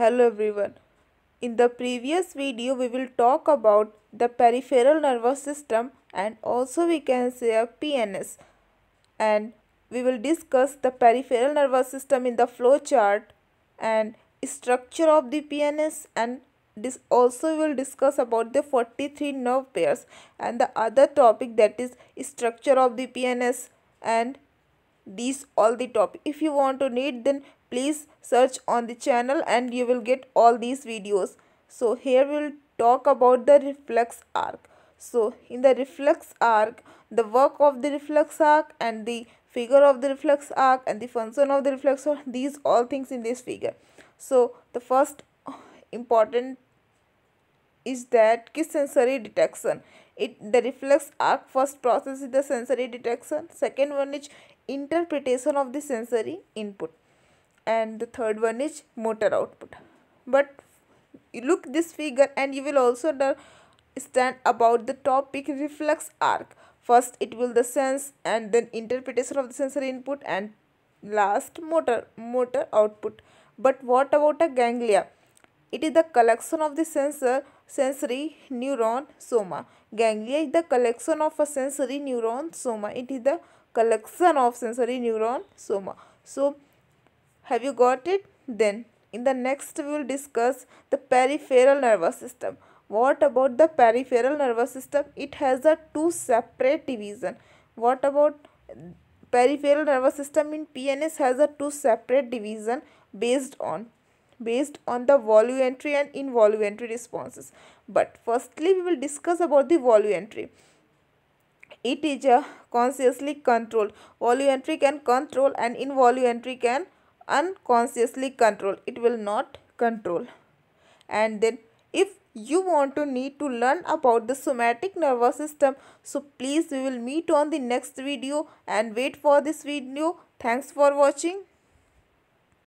Hello everyone. In the previous video we will talk about the peripheral nervous system and also we can say a PNS and we will discuss the peripheral nervous system in the flow chart and structure of the PNS and this also will discuss about the 43 nerve pairs and the other topic that is structure of the PNS and these all the topic if you want to need then please search on the channel and you will get all these videos so here we'll talk about the reflex arc so in the reflex arc the work of the reflex arc and the figure of the reflex arc and the function of the reflex arc these all things in this figure so the first important is that sensory detection it the reflex arc first process is the sensory detection second one is interpretation of the sensory input and the third one is motor output but look this figure and you will also understand about the topic reflex arc first it will the sense and then interpretation of the sensory input and last motor motor output but what about a ganglia it is the collection of the sensor sensory neuron soma ganglia is the collection of a sensory neuron soma it is the collection of sensory neuron soma so have you got it? Then, in the next we will discuss the peripheral nervous system. What about the peripheral nervous system? It has a two separate division. What about peripheral nervous system in PNS has a two separate division based on based on the voluntary and involuntary responses. But firstly, we will discuss about the voluntary. It is a consciously controlled. Voluntary can control and involuntary can unconsciously control it will not control and then if you want to need to learn about the somatic nervous system so please we will meet on the next video and wait for this video thanks for watching